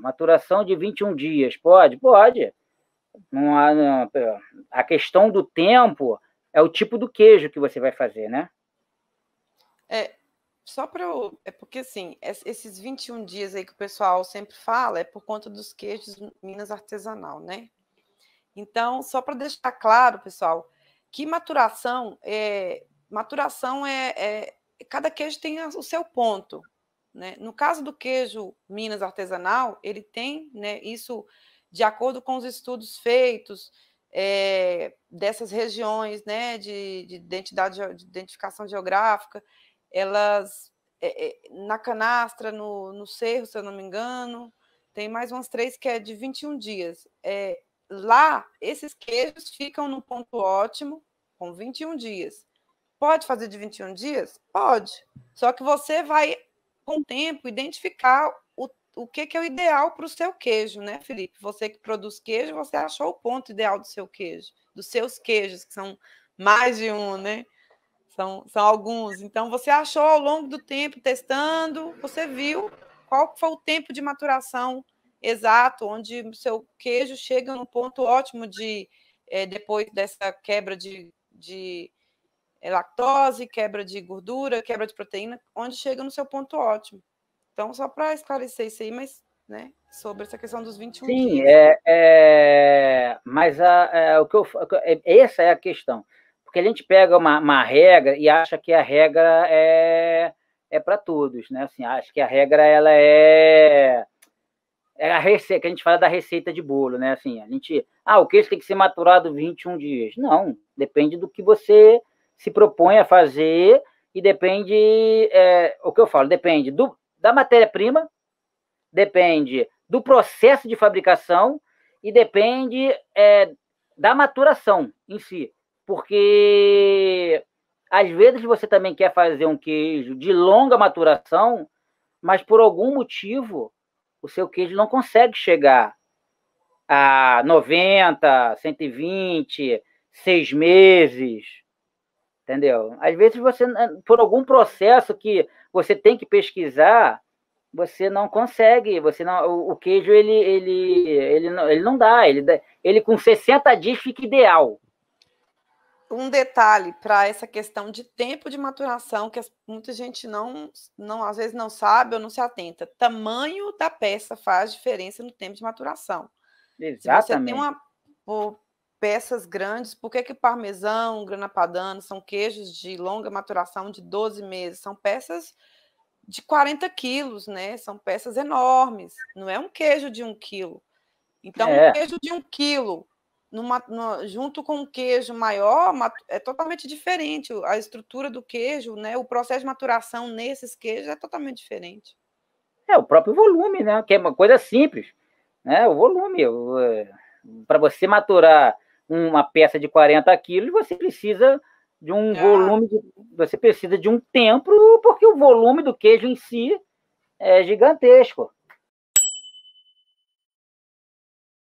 Maturação de 21 dias, pode? Pode. Não há, não, a questão do tempo é o tipo do queijo que você vai fazer, né? É, só para eu. É porque, assim, esses 21 dias aí que o pessoal sempre fala é por conta dos queijos Minas Artesanal, né? Então, só para deixar claro, pessoal, que maturação é. Maturação é, é. Cada queijo tem o seu ponto. Né? No caso do queijo Minas artesanal, ele tem né, isso de acordo com os estudos feitos é, dessas regiões né, de, de, identidade, de identificação geográfica, elas é, é, na canastra, no, no cerro, se eu não me engano, tem mais umas três que é de 21 dias. É, lá, esses queijos ficam no ponto ótimo com 21 dias. Pode fazer de 21 dias? Pode. Só que você vai com o tempo, identificar o, o que, que é o ideal para o seu queijo, né, Felipe? Você que produz queijo, você achou o ponto ideal do seu queijo, dos seus queijos, que são mais de um, né? São, são alguns. Então, você achou ao longo do tempo, testando, você viu qual foi o tempo de maturação exato, onde o seu queijo chega no ponto ótimo de, é, depois dessa quebra de, de é lactose, quebra de gordura, quebra de proteína, onde chega no seu ponto ótimo. Então, só para esclarecer isso aí, mas né, sobre essa questão dos 21 Sim, dias. É, é, mas a, é, o que eu, é, essa é a questão. Porque a gente pega uma, uma regra e acha que a regra é, é para todos, né? Assim, acho que a regra ela é é a receita, que a gente fala da receita de bolo, né? Assim, a gente, ah, o queijo tem que ser maturado 21 dias. Não, depende do que você se propõe a fazer e depende, é, o que eu falo, depende do, da matéria-prima, depende do processo de fabricação e depende é, da maturação em si. Porque às vezes você também quer fazer um queijo de longa maturação, mas por algum motivo o seu queijo não consegue chegar a 90, 120, seis meses entendeu? Às vezes você, por algum processo que você tem que pesquisar, você não consegue, você não, o, o queijo ele, ele, ele, não, ele não dá, ele, ele com 60 dias fica ideal. Um detalhe para essa questão de tempo de maturação que muita gente não, não às vezes não sabe ou não se atenta. Tamanho da peça faz diferença no tempo de maturação. Exatamente. Se você tem uma peças grandes. Por que, que parmesão, grana padano são queijos de longa maturação de 12 meses? São peças de 40 quilos, né? São peças enormes. Não é um queijo de um quilo. Então, é. um queijo de um quilo numa, numa, junto com um queijo maior é totalmente diferente. A estrutura do queijo, né? O processo de maturação nesses queijos é totalmente diferente. É, o próprio volume, né? Que é uma coisa simples. Né? O volume. Eh, Para você maturar uma peça de 40 quilos, você precisa de um ah. volume, de, você precisa de um tempo, porque o volume do queijo em si é gigantesco.